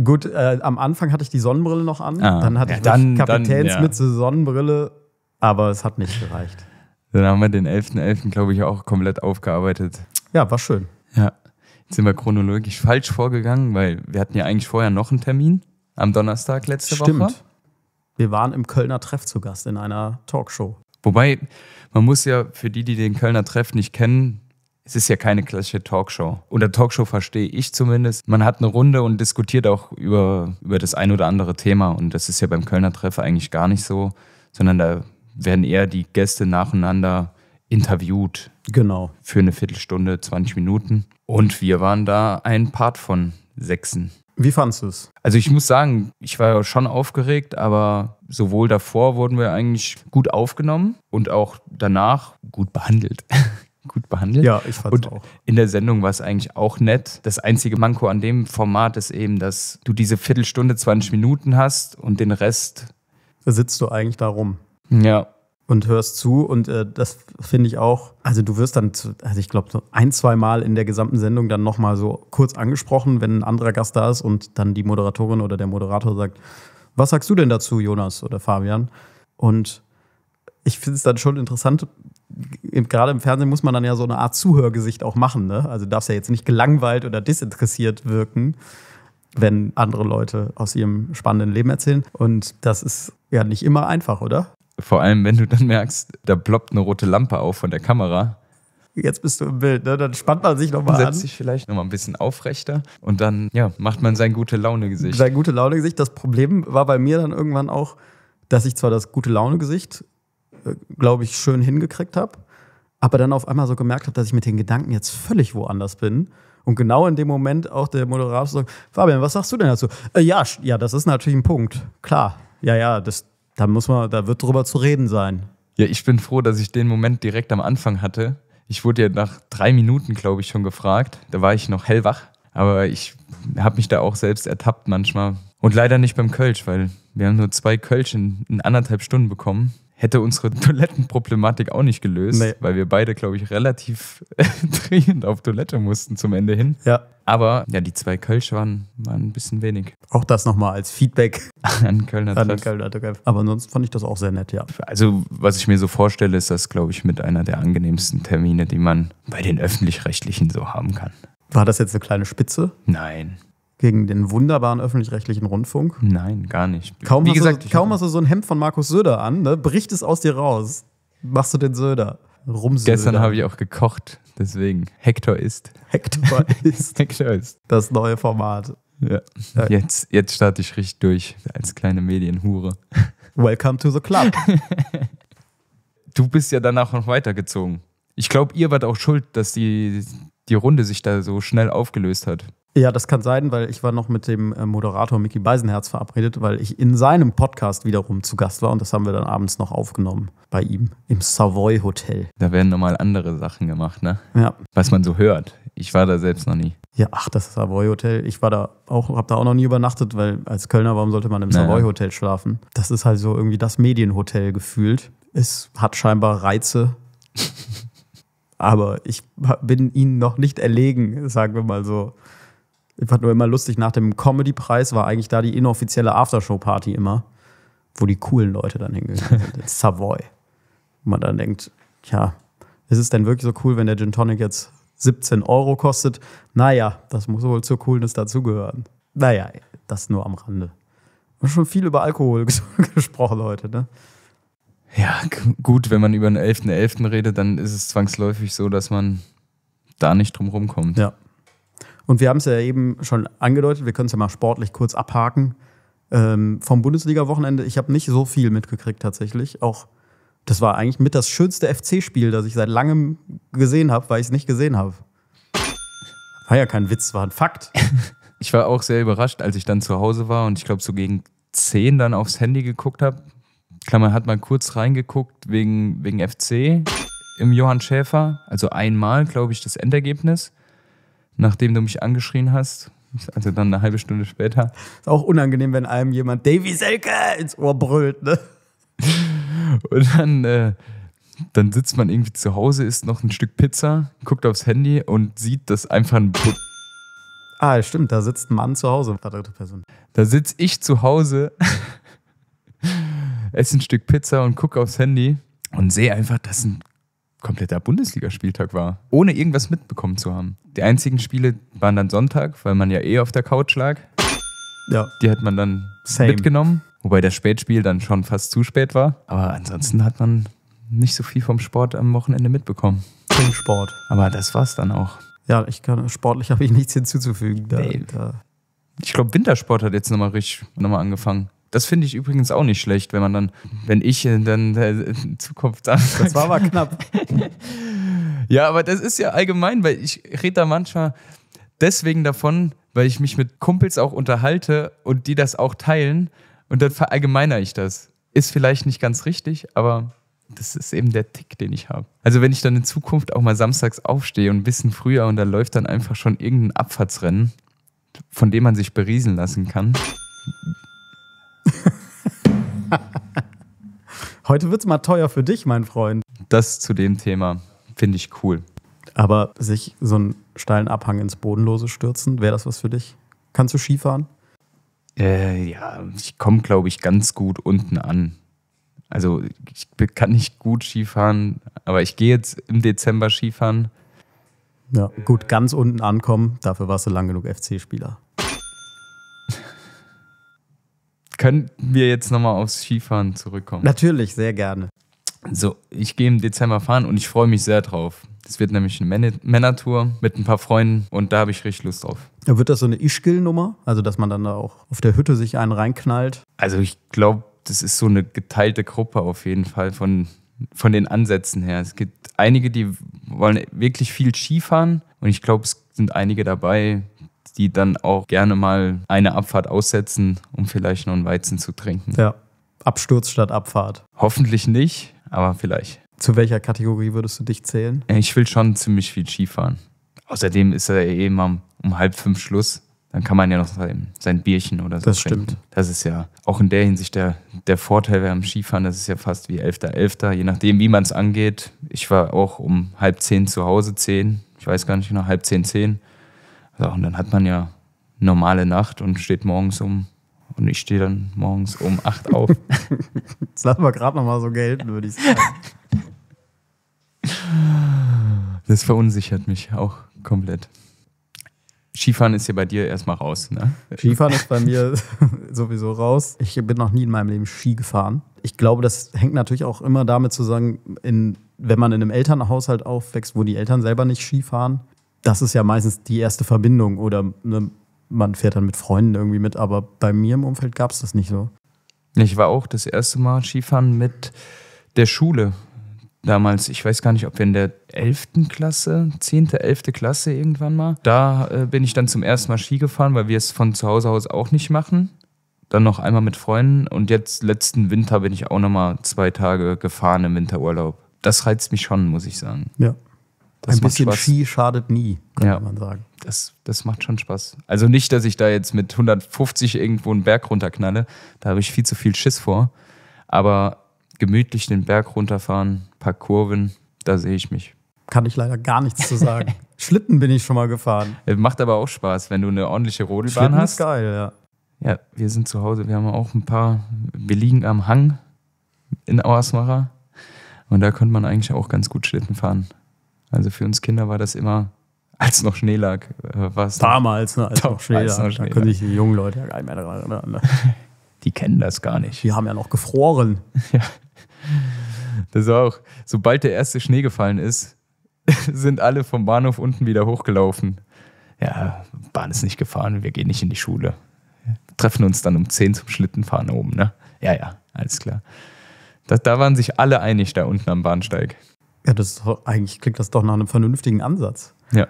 Gut, äh, am Anfang hatte ich die Sonnenbrille noch an, ah, dann hatte ja, ich dann, Kapitänsmütze, ja. Sonnenbrille, aber es hat nicht gereicht. Dann haben wir den 11.11., .11., glaube ich, auch komplett aufgearbeitet. Ja, war schön. Ja, jetzt sind wir chronologisch falsch vorgegangen, weil wir hatten ja eigentlich vorher noch einen Termin am Donnerstag letzte Stimmt. Woche. Stimmt. Wir waren im Kölner Treff zu Gast in einer Talkshow. Wobei, man muss ja für die, die den Kölner Treff nicht kennen, es ist ja keine klassische Talkshow. Unter Talkshow verstehe ich zumindest. Man hat eine Runde und diskutiert auch über, über das ein oder andere Thema. Und das ist ja beim Kölner Treffer eigentlich gar nicht so, sondern da werden eher die Gäste nacheinander interviewt. Genau. Für eine Viertelstunde, 20 Minuten. Und wir waren da ein Part von Sechsen. Wie fandest du es? Also ich muss sagen, ich war schon aufgeregt, aber sowohl davor wurden wir eigentlich gut aufgenommen und auch danach gut behandelt. gut behandelt. Ja, ich fand auch. In der Sendung war es eigentlich auch nett. Das einzige Manko an dem Format ist eben, dass du diese Viertelstunde, 20 Minuten hast und den Rest. Da sitzt du eigentlich da rum. Ja. Und hörst zu und äh, das finde ich auch. Also du wirst dann, zu, also ich glaube, so ein, zwei Mal in der gesamten Sendung dann nochmal so kurz angesprochen, wenn ein anderer Gast da ist und dann die Moderatorin oder der Moderator sagt, was sagst du denn dazu, Jonas oder Fabian? Und ich finde es dann schon interessant, gerade im Fernsehen muss man dann ja so eine Art Zuhörgesicht auch machen. Ne? Also es ja jetzt nicht gelangweilt oder desinteressiert wirken, wenn andere Leute aus ihrem spannenden Leben erzählen. Und das ist ja nicht immer einfach, oder? Vor allem, wenn du dann merkst, da ploppt eine rote Lampe auf von der Kamera. Jetzt bist du im Bild, ne? dann spannt man sich nochmal an. Setzt sich vielleicht nochmal ein bisschen aufrechter und dann ja, macht man sein gute Laune-Gesicht. Sein gute Laune-Gesicht. Das Problem war bei mir dann irgendwann auch, dass ich zwar das gute Laune-Gesicht glaube ich, schön hingekriegt habe. Aber dann auf einmal so gemerkt habe, dass ich mit den Gedanken jetzt völlig woanders bin. Und genau in dem Moment auch der Moderator sagt: Fabian, was sagst du denn dazu? Äh, ja, ja, das ist natürlich ein Punkt. Klar. Ja, ja, das, da muss man, da wird drüber zu reden sein. Ja, ich bin froh, dass ich den Moment direkt am Anfang hatte. Ich wurde ja nach drei Minuten, glaube ich, schon gefragt. Da war ich noch hellwach. Aber ich habe mich da auch selbst ertappt manchmal. Und leider nicht beim Kölsch, weil wir haben nur zwei Kölsch in, in anderthalb Stunden bekommen hätte unsere Toilettenproblematik auch nicht gelöst, nee. weil wir beide, glaube ich, relativ dringend auf Toilette mussten zum Ende hin. Ja. Aber ja, die zwei Kölsch waren, waren ein bisschen wenig. Auch das nochmal als Feedback an Kölner an Treff. Kölner Treff. Aber ansonsten fand ich das auch sehr nett, ja. Also, was ich mir so vorstelle, ist das, glaube ich, mit einer der angenehmsten Termine, die man bei den Öffentlich-Rechtlichen so haben kann. War das jetzt eine kleine Spitze? Nein gegen den wunderbaren öffentlich-rechtlichen Rundfunk? Nein, gar nicht. Kaum, Wie hast, gesagt, du, kaum hast du so ein Hemd von Markus Söder an, ne? bricht es aus dir raus. Machst du den Söder. Rumsöder. Gestern habe ich auch gekocht, deswegen. Hector ist. Hector ist. Hector ist. Das neue Format. Ja. ja. Jetzt, jetzt starte ich richtig durch als kleine Medienhure. Welcome to the club. du bist ja danach noch weitergezogen. Ich glaube, ihr wart auch schuld, dass die, die Runde sich da so schnell aufgelöst hat. Ja, das kann sein, weil ich war noch mit dem äh, Moderator Mickey Beisenherz verabredet, weil ich in seinem Podcast wiederum zu Gast war und das haben wir dann abends noch aufgenommen bei ihm im Savoy Hotel. Da werden nochmal andere Sachen gemacht, ne? Ja. Was man so hört. Ich war da selbst noch nie. Ja, ach, das Savoy Hotel. Ich war da auch, hab da auch noch nie übernachtet, weil als Kölner, warum sollte man im naja. Savoy Hotel schlafen? Das ist halt so irgendwie das Medienhotel gefühlt. Es hat scheinbar Reize. aber ich bin ihnen noch nicht erlegen, sagen wir mal so. Ich fand nur immer lustig, nach dem Comedy-Preis war eigentlich da die inoffizielle Aftershow-Party immer, wo die coolen Leute dann hingegangen sind, ins Savoy. Wo man dann denkt, ja, ist es denn wirklich so cool, wenn der Gin Tonic jetzt 17 Euro kostet? Naja, das muss wohl zur Coolness dazugehören. Naja, das nur am Rande. Wir haben schon viel über Alkohol gesprochen heute, ne? Ja, gut, wenn man über den 11.11. .11. redet, dann ist es zwangsläufig so, dass man da nicht drum rumkommt. Ja, und wir haben es ja eben schon angedeutet, wir können es ja mal sportlich kurz abhaken. Ähm, vom Bundesliga-Wochenende, ich habe nicht so viel mitgekriegt tatsächlich. Auch das war eigentlich mit das schönste FC-Spiel, das ich seit langem gesehen habe, weil ich es nicht gesehen habe. War ja kein Witz, war ein Fakt. Ich war auch sehr überrascht, als ich dann zu Hause war und ich glaube so gegen 10 dann aufs Handy geguckt habe. Klammer hat mal kurz reingeguckt wegen, wegen FC im Johann Schäfer. Also einmal, glaube ich, das Endergebnis nachdem du mich angeschrien hast. Also dann eine halbe Stunde später. Ist auch unangenehm, wenn einem jemand Davy Selke ins Ohr brüllt, ne? Und dann, äh, dann sitzt man irgendwie zu Hause, isst noch ein Stück Pizza, guckt aufs Handy und sieht, dass einfach ein. Put ah, stimmt, da sitzt ein Mann zu Hause, der dritte Person. Da sitze ich zu Hause, esse ein Stück Pizza und gucke aufs Handy und sehe einfach, dass ein kompletter Bundesligaspieltag war, ohne irgendwas mitbekommen zu haben. Die einzigen Spiele waren dann Sonntag, weil man ja eh auf der Couch lag. Ja. Die hat man dann Same. mitgenommen, wobei das Spätspiel dann schon fast zu spät war. Aber ansonsten hat man nicht so viel vom Sport am Wochenende mitbekommen. Zum Sport. Aber das war's dann auch. Ja, ich kann, sportlich habe ich nichts hinzuzufügen. Da, nee. da. Ich glaube, Wintersport hat jetzt nochmal richtig nochmal angefangen. Das finde ich übrigens auch nicht schlecht, wenn man dann, wenn ich dann äh, Zukunft sage. Das war aber knapp. ja, aber das ist ja allgemein, weil ich rede da manchmal deswegen davon, weil ich mich mit Kumpels auch unterhalte und die das auch teilen und dann verallgemeinere ich das. Ist vielleicht nicht ganz richtig, aber das ist eben der Tick, den ich habe. Also wenn ich dann in Zukunft auch mal samstags aufstehe und ein bisschen früher und da läuft dann einfach schon irgendein Abfahrtsrennen, von dem man sich beriesen lassen kann Heute wird es mal teuer für dich, mein Freund. Das zu dem Thema finde ich cool. Aber sich so einen steilen Abhang ins Bodenlose stürzen, wäre das was für dich? Kannst du Skifahren? Äh, ja, ich komme, glaube ich, ganz gut unten an. Also ich kann nicht gut Skifahren, aber ich gehe jetzt im Dezember Skifahren. Ja, gut, ganz unten ankommen, dafür warst du lang genug FC-Spieler. Können wir jetzt nochmal aufs Skifahren zurückkommen? Natürlich, sehr gerne. So, ich gehe im Dezember fahren und ich freue mich sehr drauf. Das wird nämlich eine Män Männertour mit ein paar Freunden und da habe ich richtig Lust drauf. Ja, wird das so eine Ischgl-Nummer? Also, dass man dann da auch auf der Hütte sich einen reinknallt? Also, ich glaube, das ist so eine geteilte Gruppe auf jeden Fall von, von den Ansätzen her. Es gibt einige, die wollen wirklich viel Skifahren und ich glaube, es sind einige dabei, die dann auch gerne mal eine Abfahrt aussetzen, um vielleicht noch einen Weizen zu trinken. Ja, Absturz statt Abfahrt. Hoffentlich nicht, aber vielleicht. Zu welcher Kategorie würdest du dich zählen? Ich will schon ziemlich viel Skifahren. Außerdem ist er eh immer um halb fünf Schluss. Dann kann man ja noch sein, sein Bierchen oder so. Das trinken. stimmt. Das ist ja auch in der Hinsicht der, der Vorteil beim Skifahren. Das ist ja fast wie 11.11., .11., je nachdem, wie man es angeht. Ich war auch um halb zehn zu Hause, zehn. Ich weiß gar nicht genau, halb zehn, zehn. Ja, und dann hat man ja normale Nacht und steht morgens um. Und ich stehe dann morgens um acht auf. das lassen wir gerade nochmal so gelten, würde ich sagen. Das verunsichert mich auch komplett. Skifahren ist ja bei dir erstmal raus, ne? Skifahren ist bei mir sowieso raus. Ich bin noch nie in meinem Leben Ski gefahren. Ich glaube, das hängt natürlich auch immer damit zusammen, in, wenn man in einem Elternhaushalt aufwächst, wo die Eltern selber nicht Ski fahren, das ist ja meistens die erste Verbindung oder ne, man fährt dann mit Freunden irgendwie mit, aber bei mir im Umfeld gab es das nicht so. Ich war auch das erste Mal Skifahren mit der Schule. Damals, ich weiß gar nicht, ob wir in der 11. Klasse, 10., 11. Klasse irgendwann mal. Da äh, bin ich dann zum ersten Mal Ski gefahren, weil wir es von zu Hause aus auch nicht machen. Dann noch einmal mit Freunden und jetzt letzten Winter bin ich auch nochmal zwei Tage gefahren im Winterurlaub. Das reizt mich schon, muss ich sagen. Ja. Das ein bisschen Spaß. Ski schadet nie, könnte ja. man sagen. Das, das macht schon Spaß. Also nicht, dass ich da jetzt mit 150 irgendwo einen Berg runterknalle. Da habe ich viel zu viel Schiss vor. Aber gemütlich den Berg runterfahren, paar Kurven, da sehe ich mich. Kann ich leider gar nichts zu sagen. Schlitten bin ich schon mal gefahren. Äh, macht aber auch Spaß, wenn du eine ordentliche Rodelbahn hast. Das Ist geil, ja. Ja, wir sind zu Hause. Wir haben auch ein paar. Wir liegen am Hang in Auersmacher. Und da könnte man eigentlich auch ganz gut Schlitten fahren. Also für uns Kinder war das immer, als noch Schnee lag, äh, war es. Damals, ne? Als noch Schnee lag. Noch Schnee da können sich die jungen Leute ja gar nicht mehr daran erinnern. Ne? Die kennen das gar nicht. Die haben ja noch gefroren. Ja. Das auch, sobald der erste Schnee gefallen ist, sind alle vom Bahnhof unten wieder hochgelaufen. Ja, Bahn ist nicht gefahren, wir gehen nicht in die Schule. treffen uns dann um 10 zum Schlittenfahren oben, ne? Ja, ja, alles klar. Da, da waren sich alle einig da unten am Bahnsteig. Ja, das ist, eigentlich klingt das doch nach einem vernünftigen Ansatz. Ja.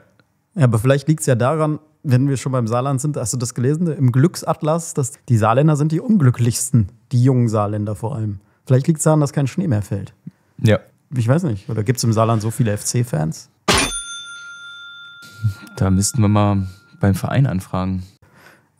ja aber vielleicht liegt es ja daran, wenn wir schon beim Saarland sind, hast du das gelesen im Glücksatlas, dass die Saarländer sind die unglücklichsten, die jungen Saarländer vor allem. Vielleicht liegt es daran, dass kein Schnee mehr fällt. Ja. Ich weiß nicht. Oder gibt es im Saarland so viele FC-Fans? Da müssten wir mal beim Verein anfragen.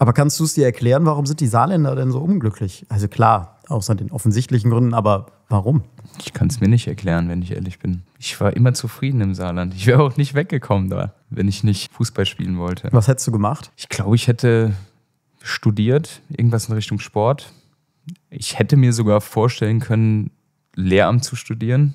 Aber kannst du es dir erklären, warum sind die Saarländer denn so unglücklich? Also klar, außer den offensichtlichen Gründen, aber Warum? Ich kann es mir nicht erklären, wenn ich ehrlich bin. Ich war immer zufrieden im Saarland. Ich wäre auch nicht weggekommen da, wenn ich nicht Fußball spielen wollte. Was hättest du gemacht? Ich glaube, ich hätte studiert, irgendwas in Richtung Sport. Ich hätte mir sogar vorstellen können, Lehramt zu studieren.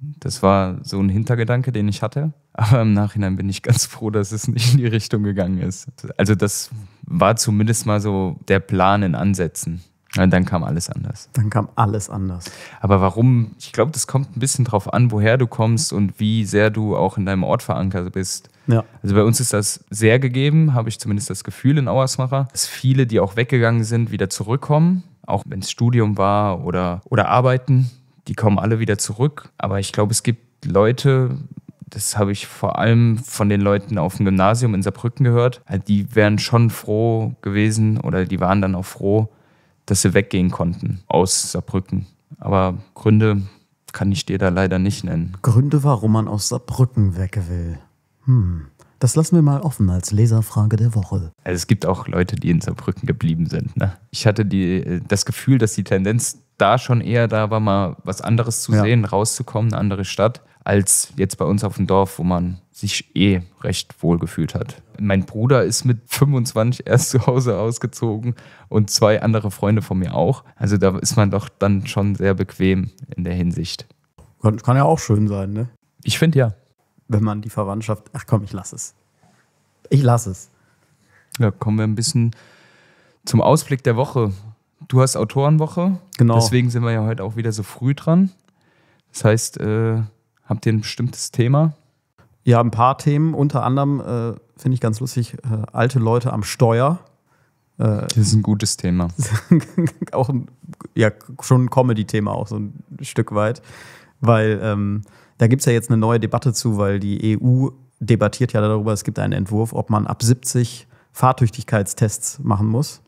Das war so ein Hintergedanke, den ich hatte. Aber im Nachhinein bin ich ganz froh, dass es nicht in die Richtung gegangen ist. Also das war zumindest mal so der Plan in Ansätzen. Und dann kam alles anders. Dann kam alles anders. Aber warum? Ich glaube, das kommt ein bisschen drauf an, woher du kommst und wie sehr du auch in deinem Ort verankert bist. Ja. Also bei uns ist das sehr gegeben, habe ich zumindest das Gefühl in Auersmacher, dass viele, die auch weggegangen sind, wieder zurückkommen, auch wenn es Studium war oder, oder Arbeiten. Die kommen alle wieder zurück. Aber ich glaube, es gibt Leute, das habe ich vor allem von den Leuten auf dem Gymnasium in Saarbrücken gehört, halt, die wären schon froh gewesen oder die waren dann auch froh, dass sie weggehen konnten aus Saarbrücken. Aber Gründe kann ich dir da leider nicht nennen. Gründe, warum man aus Saarbrücken weg will. Hm. Das lassen wir mal offen als Leserfrage der Woche. Also es gibt auch Leute, die in Saarbrücken geblieben sind. Ne? Ich hatte die, äh, das Gefühl, dass die Tendenz da schon eher da war, mal was anderes zu ja. sehen, rauszukommen, eine andere Stadt als jetzt bei uns auf dem Dorf, wo man sich eh recht wohl gefühlt hat. Mein Bruder ist mit 25 erst zu Hause ausgezogen und zwei andere Freunde von mir auch. Also da ist man doch dann schon sehr bequem in der Hinsicht. Kann, kann ja auch schön sein, ne? Ich finde ja. Wenn man die Verwandtschaft, ach komm, ich lass es. Ich lass es. Ja, kommen wir ein bisschen zum Ausblick der Woche. Du hast Autorenwoche. Genau. Deswegen sind wir ja heute auch wieder so früh dran. Das heißt, äh, Habt ihr ein bestimmtes Thema? Ja, ein paar Themen. Unter anderem äh, finde ich ganz lustig, äh, alte Leute am Steuer. Äh, das ist ein gutes Thema. auch ein, ja, schon ein Comedy-Thema, auch so ein Stück weit. Weil ähm, da gibt es ja jetzt eine neue Debatte zu, weil die EU debattiert ja darüber, es gibt einen Entwurf, ob man ab 70 Fahrtüchtigkeitstests machen muss.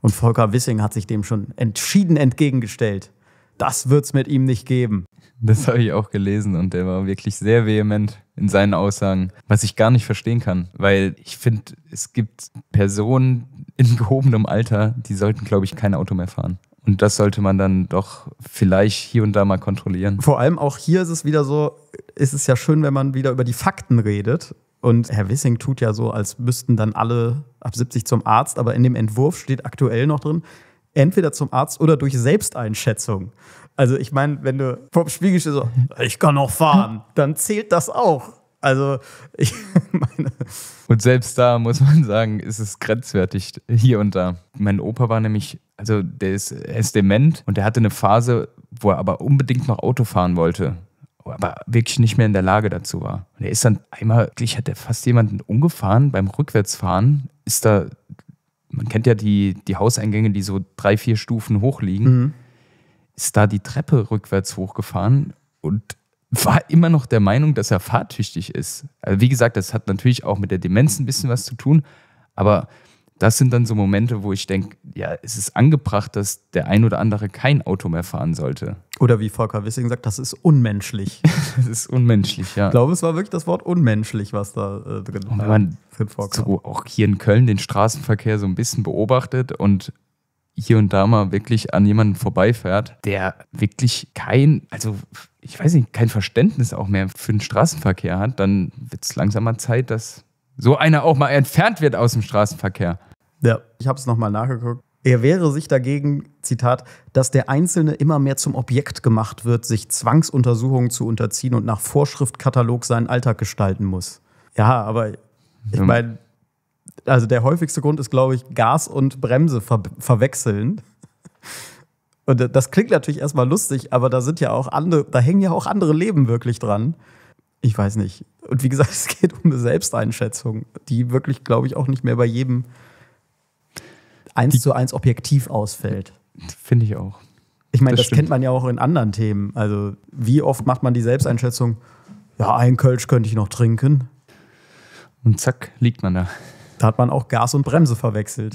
Und Volker Wissing hat sich dem schon entschieden entgegengestellt das wird es mit ihm nicht geben. Das habe ich auch gelesen und der war wirklich sehr vehement in seinen Aussagen, was ich gar nicht verstehen kann, weil ich finde, es gibt Personen in gehobenem Alter, die sollten, glaube ich, kein Auto mehr fahren. Und das sollte man dann doch vielleicht hier und da mal kontrollieren. Vor allem auch hier ist es wieder so, ist es ja schön, wenn man wieder über die Fakten redet. Und Herr Wissing tut ja so, als müssten dann alle ab 70 zum Arzt, aber in dem Entwurf steht aktuell noch drin, entweder zum Arzt oder durch Selbsteinschätzung. Also ich meine, wenn du vom Spiegel stehst, so, ich kann noch fahren, dann zählt das auch. Also ich meine. Und selbst da muss man sagen, ist es grenzwertig hier und da. Mein Opa war nämlich, also der ist, er ist dement und der hatte eine Phase, wo er aber unbedingt noch Auto fahren wollte aber wirklich nicht mehr in der Lage dazu war. Und er ist dann einmal, ich hatte fast jemanden umgefahren beim Rückwärtsfahren, ist da man kennt ja die, die Hauseingänge, die so drei, vier Stufen hoch liegen, mhm. ist da die Treppe rückwärts hochgefahren und war immer noch der Meinung, dass er fahrtüchtig ist. Also wie gesagt, das hat natürlich auch mit der Demenz ein bisschen was zu tun, aber das sind dann so Momente, wo ich denke, ja, es ist angebracht, dass der ein oder andere kein Auto mehr fahren sollte. Oder wie Volker Wissing sagt, das ist unmenschlich. das ist unmenschlich, ja. Ich glaube, es war wirklich das Wort unmenschlich, was da äh, drin, und wenn man drin So auch hier in Köln den Straßenverkehr so ein bisschen beobachtet und hier und da mal wirklich an jemanden vorbeifährt, der wirklich kein, also ich weiß nicht, kein Verständnis auch mehr für den Straßenverkehr hat, dann wird es langsamer Zeit, dass so einer auch mal entfernt wird aus dem Straßenverkehr. Ja, ich habe es nochmal nachgeguckt. Er wehre sich dagegen, Zitat, dass der Einzelne immer mehr zum Objekt gemacht wird, sich Zwangsuntersuchungen zu unterziehen und nach Vorschriftkatalog seinen Alltag gestalten muss. Ja, aber ich meine, also der häufigste Grund ist, glaube ich, Gas und Bremse ver verwechseln. Und das klingt natürlich erstmal lustig, aber da sind ja auch andere, da hängen ja auch andere Leben wirklich dran ich weiß nicht. Und wie gesagt, es geht um eine Selbsteinschätzung, die wirklich, glaube ich, auch nicht mehr bei jedem eins zu eins objektiv ausfällt. Finde ich auch. Ich meine, das, das kennt man ja auch in anderen Themen. Also, wie oft macht man die Selbsteinschätzung, ja, ein Kölsch könnte ich noch trinken. Und zack, liegt man da. Da hat man auch Gas und Bremse verwechselt.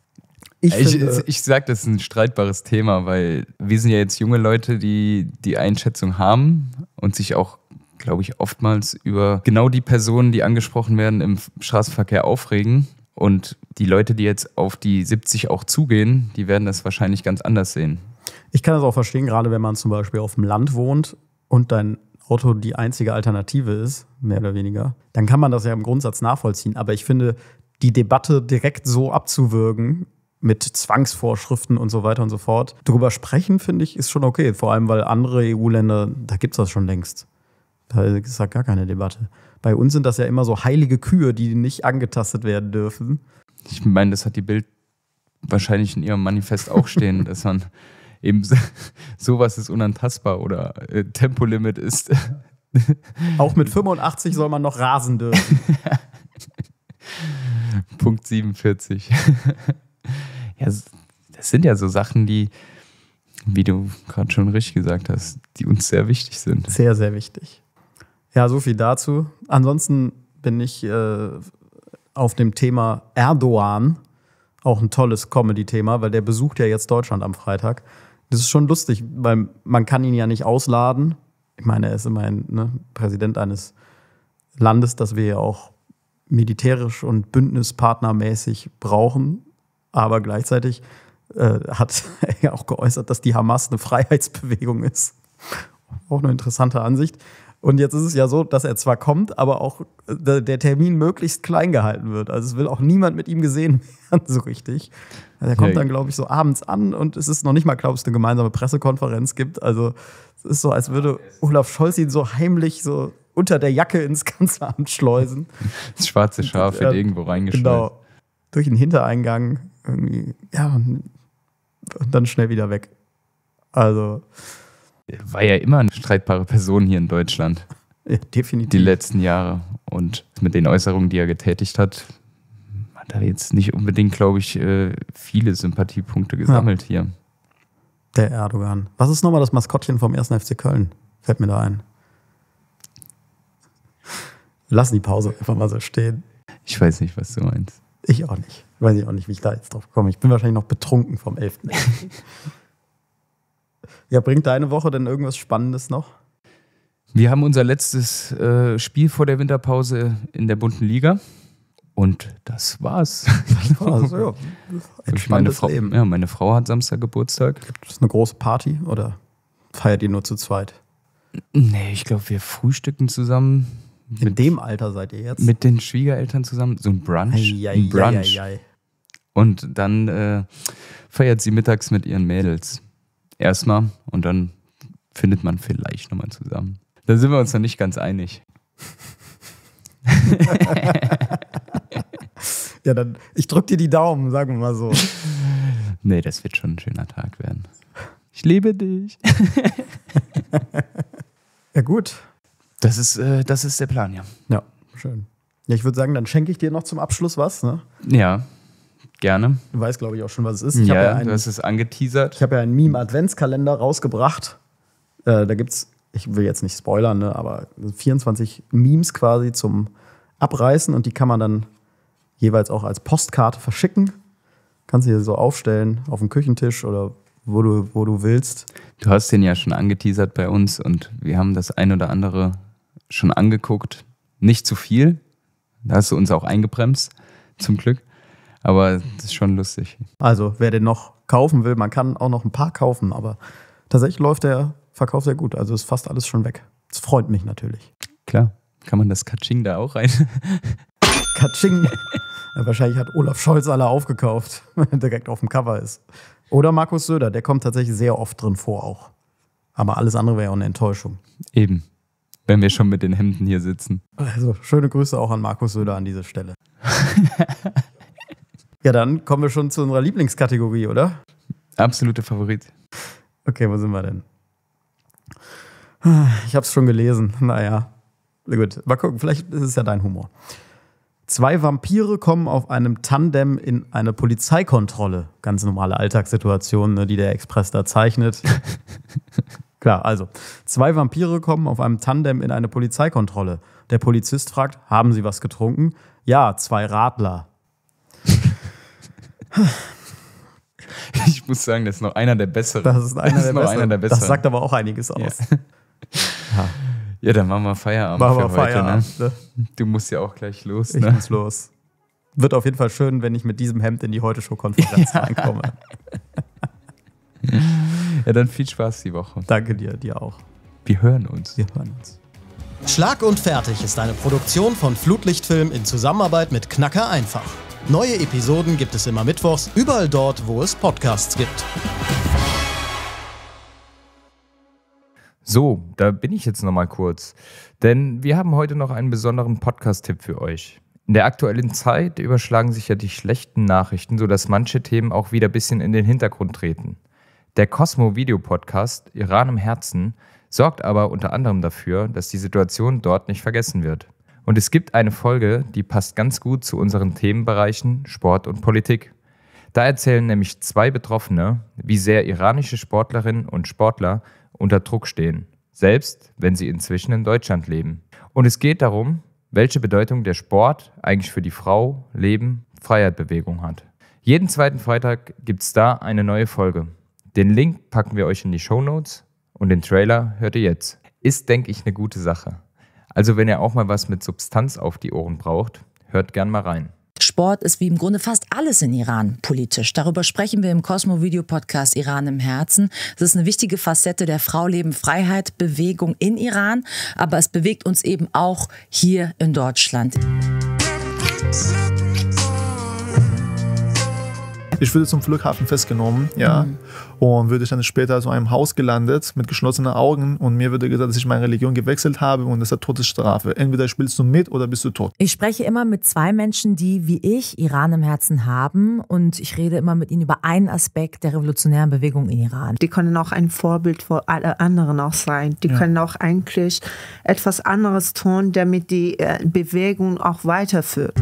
ich, ich, ich sage, das ist ein streitbares Thema, weil wir sind ja jetzt junge Leute, die die Einschätzung haben und sich auch glaube ich, oftmals über genau die Personen, die angesprochen werden, im Straßenverkehr aufregen. Und die Leute, die jetzt auf die 70 auch zugehen, die werden das wahrscheinlich ganz anders sehen. Ich kann das auch verstehen, gerade wenn man zum Beispiel auf dem Land wohnt und dein Auto die einzige Alternative ist, mehr oder weniger, dann kann man das ja im Grundsatz nachvollziehen. Aber ich finde, die Debatte direkt so abzuwürgen, mit Zwangsvorschriften und so weiter und so fort. Darüber sprechen, finde ich, ist schon okay. Vor allem, weil andere EU-Länder, da gibt es das schon längst. Da ist ja gar keine Debatte. Bei uns sind das ja immer so heilige Kühe, die nicht angetastet werden dürfen. Ich meine, das hat die Bild wahrscheinlich in ihrem Manifest auch stehen, dass man eben sowas ist unantastbar oder äh, Tempolimit ist. auch mit 85 soll man noch rasen dürfen. Punkt 47. ja, das sind ja so Sachen, die, wie du gerade schon richtig gesagt hast, die uns sehr wichtig sind. Sehr, sehr wichtig. Ja, so viel dazu. Ansonsten bin ich äh, auf dem Thema Erdogan auch ein tolles Comedy-Thema, weil der besucht ja jetzt Deutschland am Freitag. Das ist schon lustig, weil man kann ihn ja nicht ausladen. Ich meine, er ist immerhin ne, Präsident eines Landes, das wir ja auch militärisch und bündnispartnermäßig brauchen. Aber gleichzeitig äh, hat er ja auch geäußert, dass die Hamas eine Freiheitsbewegung ist. Auch eine interessante Ansicht. Und jetzt ist es ja so, dass er zwar kommt, aber auch äh, der Termin möglichst klein gehalten wird. Also es will auch niemand mit ihm gesehen werden, so richtig. Also er kommt dann, glaube ich, so abends an und es ist noch nicht mal klar, ob es eine gemeinsame Pressekonferenz gibt. Also es ist so, als würde Olaf Scholz ihn so heimlich so unter der Jacke ins Kanzleramt schleusen. Das schwarze Schaf wird irgendwo reingeschleust. Genau. Durch den Hintereingang irgendwie. Ja, und dann schnell wieder weg. Also, war ja immer eine streitbare Person hier in Deutschland. Ja, definitiv. Die letzten Jahre. Und mit den Äußerungen, die er getätigt hat, hat er jetzt nicht unbedingt, glaube ich, äh, viele Sympathiepunkte gesammelt ja. hier. Der Erdogan. Was ist nochmal das Maskottchen vom 1. FC Köln? Fällt mir da ein. Lassen die Pause einfach mal so stehen. Ich weiß nicht, was du meinst. Ich auch nicht. Weiß ich auch nicht, wie ich da jetzt drauf komme. Ich bin wahrscheinlich noch betrunken vom 11. Ja, bringt deine Woche denn irgendwas Spannendes noch? Wir haben unser letztes äh, Spiel vor der Winterpause in der bunten Liga. Und das war's. Das war's, ja. Entspanntes meine Frau, Leben. Ja, meine Frau hat Samstag Geburtstag. Gibt es eine große Party oder feiert ihr nur zu zweit? Nee, ich glaube, wir frühstücken zusammen. In mit, dem Alter seid ihr jetzt? Mit den Schwiegereltern zusammen, so ein Brunch. Ei, ein Brunch. Ei, Und dann äh, feiert sie mittags mit ihren Mädels. Erstmal und dann findet man vielleicht nochmal zusammen. Da sind wir uns noch nicht ganz einig. ja, dann ich drück dir die Daumen, sagen wir mal so. Nee, das wird schon ein schöner Tag werden. Ich liebe dich. ja, gut. Das ist, äh, das ist der Plan, ja. Ja, schön. Ja, ich würde sagen, dann schenke ich dir noch zum Abschluss was, ne? Ja. Gerne. Du weißt, glaube ich, auch schon, was es ist. Ich ja, ja einen, du hast es angeteasert. Ich habe ja einen Meme-Adventskalender rausgebracht. Äh, da gibt es, ich will jetzt nicht spoilern, ne, aber 24 Memes quasi zum Abreißen und die kann man dann jeweils auch als Postkarte verschicken. Kannst du hier so aufstellen auf dem Küchentisch oder wo du, wo du willst. Du hast den ja schon angeteasert bei uns und wir haben das ein oder andere schon angeguckt. Nicht zu viel. Da hast du uns auch eingebremst, zum Glück. Aber das ist schon lustig. Also, wer den noch kaufen will, man kann auch noch ein paar kaufen, aber tatsächlich läuft der Verkauf sehr gut. Also ist fast alles schon weg. Das freut mich natürlich. Klar, kann man das Katsching da auch rein? Katsching. Ja, wahrscheinlich hat Olaf Scholz alle aufgekauft, wenn er direkt auf dem Cover ist. Oder Markus Söder, der kommt tatsächlich sehr oft drin vor auch. Aber alles andere wäre ja auch eine Enttäuschung. Eben. Wenn wir schon mit den Hemden hier sitzen. Also, schöne Grüße auch an Markus Söder an dieser Stelle. Ja, dann kommen wir schon zu unserer Lieblingskategorie, oder? Absolute Favorit. Okay, wo sind wir denn? Ich habe es schon gelesen. Naja, na gut. Mal gucken, vielleicht ist es ja dein Humor. Zwei Vampire kommen auf einem Tandem in eine Polizeikontrolle. Ganz normale Alltagssituation, ne, die der Express da zeichnet. Klar, also. Zwei Vampire kommen auf einem Tandem in eine Polizeikontrolle. Der Polizist fragt, haben sie was getrunken? Ja, zwei Radler. Ich muss sagen, das ist noch einer der besseren. Das ist einer, das der, besseren. Einer der besseren. Das sagt aber auch einiges aus. Ja. ja. dann machen wir Feierabend. Machen wir ne? Feierabend. Heute, ne? Du musst ja auch gleich los. Ne? Ich muss los. Wird auf jeden Fall schön, wenn ich mit diesem Hemd in die Heute-Show-Konferenz reinkomme. ja, dann viel Spaß die Woche. Danke dir, dir auch. Wir hören uns. Wir hören uns. Schlag und Fertig ist eine Produktion von Flutlichtfilm in Zusammenarbeit mit Knacker Einfach. Neue Episoden gibt es immer mittwochs, überall dort, wo es Podcasts gibt. So, da bin ich jetzt nochmal kurz. Denn wir haben heute noch einen besonderen Podcast-Tipp für euch. In der aktuellen Zeit überschlagen sich ja die schlechten Nachrichten, sodass manche Themen auch wieder ein bisschen in den Hintergrund treten. Der Cosmo-Video-Podcast Iran im Herzen sorgt aber unter anderem dafür, dass die Situation dort nicht vergessen wird. Und es gibt eine Folge, die passt ganz gut zu unseren Themenbereichen Sport und Politik. Da erzählen nämlich zwei Betroffene, wie sehr iranische Sportlerinnen und Sportler unter Druck stehen, selbst wenn sie inzwischen in Deutschland leben. Und es geht darum, welche Bedeutung der Sport eigentlich für die Frau, Leben, Freiheitbewegung hat. Jeden zweiten Freitag gibt es da eine neue Folge. Den Link packen wir euch in die Show Notes und den Trailer hört ihr jetzt. Ist, denke ich, eine gute Sache. Also wenn ihr auch mal was mit Substanz auf die Ohren braucht, hört gern mal rein. Sport ist wie im Grunde fast alles in Iran politisch. Darüber sprechen wir im Cosmo-Video-Podcast Iran im Herzen. Es ist eine wichtige Facette der Frau, Leben, Freiheit, Bewegung in Iran, aber es bewegt uns eben auch hier in Deutschland. Musik ich würde zum Flughafen festgenommen, ja. Mhm. Und würde dann später zu einem Haus gelandet mit geschlossenen Augen und mir würde gesagt, dass ich meine Religion gewechselt habe und das ist eine Todesstrafe. Entweder spielst du mit oder bist du tot. Ich spreche immer mit zwei Menschen, die wie ich Iran im Herzen haben und ich rede immer mit ihnen über einen Aspekt der revolutionären Bewegung in Iran. Die können auch ein Vorbild für alle anderen auch sein. Die ja. können auch eigentlich etwas anderes tun, damit die äh, Bewegung auch weiterführt.